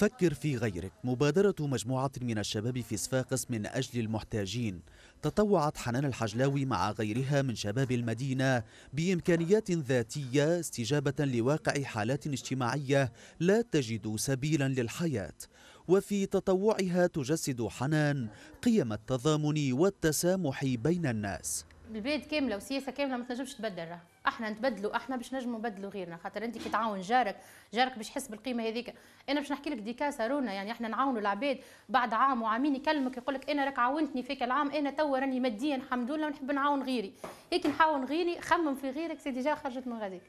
فكر في غيرك مبادرة مجموعة من الشباب في صفاقس من أجل المحتاجين تطوعت حنان الحجلاوي مع غيرها من شباب المدينة بإمكانيات ذاتية استجابة لواقع حالات اجتماعية لا تجد سبيلا للحياة وفي تطوعها تجسد حنان قيم التضامن والتسامح بين الناس البلاد كامله وسياسه كامله ما تنجمش تبدل راه احنا نتبدلوا احنا باش نجموا نبدلوا غيرنا خاطر انت كي تعاون جارك جارك باش يحس بالقيمه هذيك انا باش نحكي لك ديكاسا رونا يعني احنا نعاونوا العباد بعد عام وعامين يكلمك يقول لك انا راك عاونتني فيك العام انا تو راني ماديا الحمد لله ونحب نعاون غيري هيك نحاول غيري خمم في غيرك سي ديجا خرجت من غاديك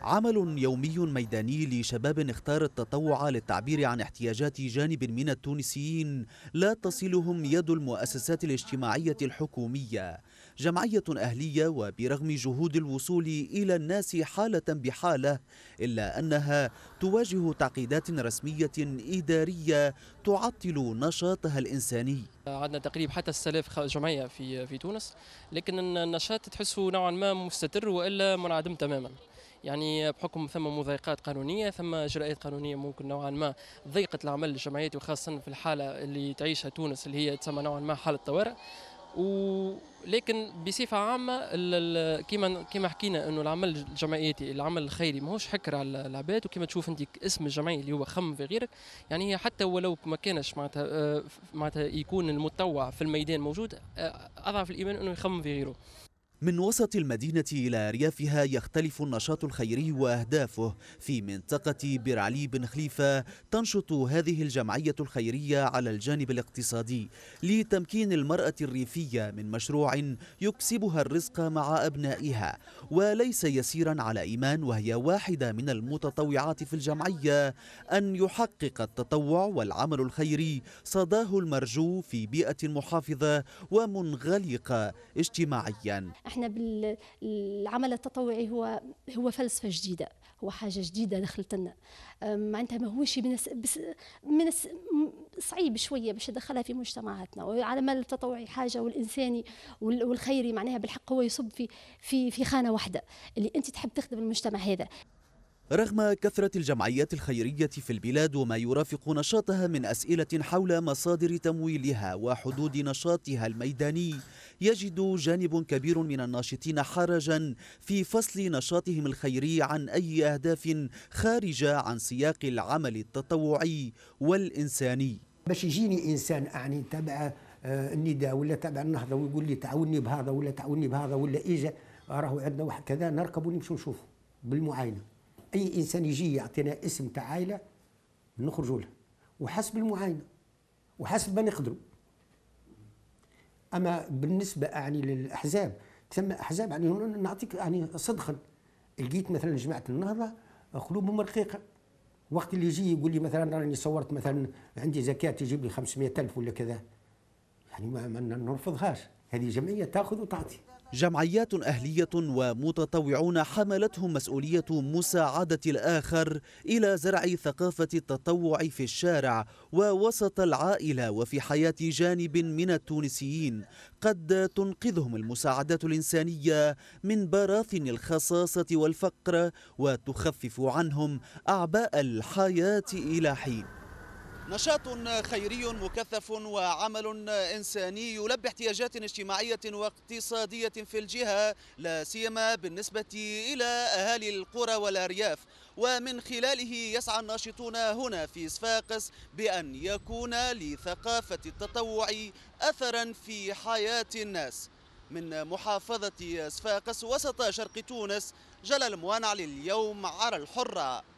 عمل يومي ميداني لشباب اختار التطوع للتعبير عن احتياجات جانب من التونسيين لا تصلهم يد المؤسسات الاجتماعية الحكومية جمعية أهلية وبرغم جهود الوصول إلى الناس حالة بحالة إلا أنها تواجه تعقيدات رسمية إدارية تعطل نشاطها الإنساني عندنا تقريبا حتى السلاف جمعية في في تونس لكن النشاط تحسه نوعا ما مستتر وإلا منعدم تماما يعني بحكم ثم مضايقات قانونيه ثم اجراءات قانونيه ممكن نوعا ما ضيقت العمل الجمعياتي وخاصه في الحاله اللي تعيشها تونس اللي هي تسمى نوعا ما حاله طوارئ ولكن بصفه عامه كما كما حكينا انه العمل الجمعياتي العمل الخيري ماهوش حكر على العباد وكما تشوف انت اسم الجمعيه اللي هو خم في غيرك يعني هي حتى ولو ما كانش معناتها آه، معناتها يكون المتطوع في الميدان موجود آه، اضعف الايمان انه يخم في غيره من وسط المدينة إلى أريافها يختلف النشاط الخيري وأهدافه في منطقة برعلي بن خليفة تنشط هذه الجمعية الخيرية على الجانب الاقتصادي لتمكين المرأة الريفية من مشروع يكسبها الرزق مع أبنائها وليس يسيرا على إيمان وهي واحدة من المتطوعات في الجمعية أن يحقق التطوع والعمل الخيري صداه المرجو في بيئة محافظة ومنغلقة اجتماعيا احنا بالعمل التطوعي هو هو فلسفه جديده هو حاجه جديده دخلت لنا معناتها ما ماهوش من من صعيب شويه باش ندخلها في مجتمعاتنا والعمل التطوعي حاجه والانساني والخيري معناها بالحق هو يصب في في في خانه واحده اللي انت تحب تخدم المجتمع هذا رغم كثرة الجمعيات الخيرية في البلاد وما يرافق نشاطها من أسئلة حول مصادر تمويلها وحدود نشاطها الميداني يجد جانب كبير من الناشطين حرجا في فصل نشاطهم الخيري عن أي أهداف خارجة عن سياق العمل التطوعي والإنساني باش يجيني إنسان أعني تبع آه، النداء ولا تبع النهضة ويقول لي تعاوني بهذا ولا تعاوني بهذا ولا إيجا راهو عندنا واحد كذا نركب ونمشي نشوفه بالمعاينة اي انسان يجي يعطينا اسم تاع عائله نخرجوا له وحسب المعاينه وحسب ما نقدروا اما بالنسبه يعني للاحزاب ثم احزاب يعني نعطيك يعني صدقا لقيت مثلا جماعه النهضه قلوبهم رقيقه وقت اللي يجي يقول لي مثلا راني صورت مثلا عندي زكاه يجيب لي 500 الف ولا كذا يعني ما نرفضهاش هذه جمعيه تاخذ وتعطي جمعيات أهلية ومتطوعون حملتهم مسؤولية مساعدة الآخر إلى زرع ثقافة التطوع في الشارع ووسط العائلة وفي حياة جانب من التونسيين قد تنقذهم المساعدات الإنسانية من براثن الخصاصة والفقر وتخفف عنهم أعباء الحياة إلى حين نشاط خيري مكثف وعمل إنساني يلبي احتياجات اجتماعية واقتصادية في الجهة لا سيما بالنسبة إلى أهالي القرى والأرياف ومن خلاله يسعى الناشطون هنا في صفاقس بأن يكون لثقافة التطوع أثرا في حياة الناس من محافظة صفاقس وسط شرق تونس جلال موانع لليوم على الحرة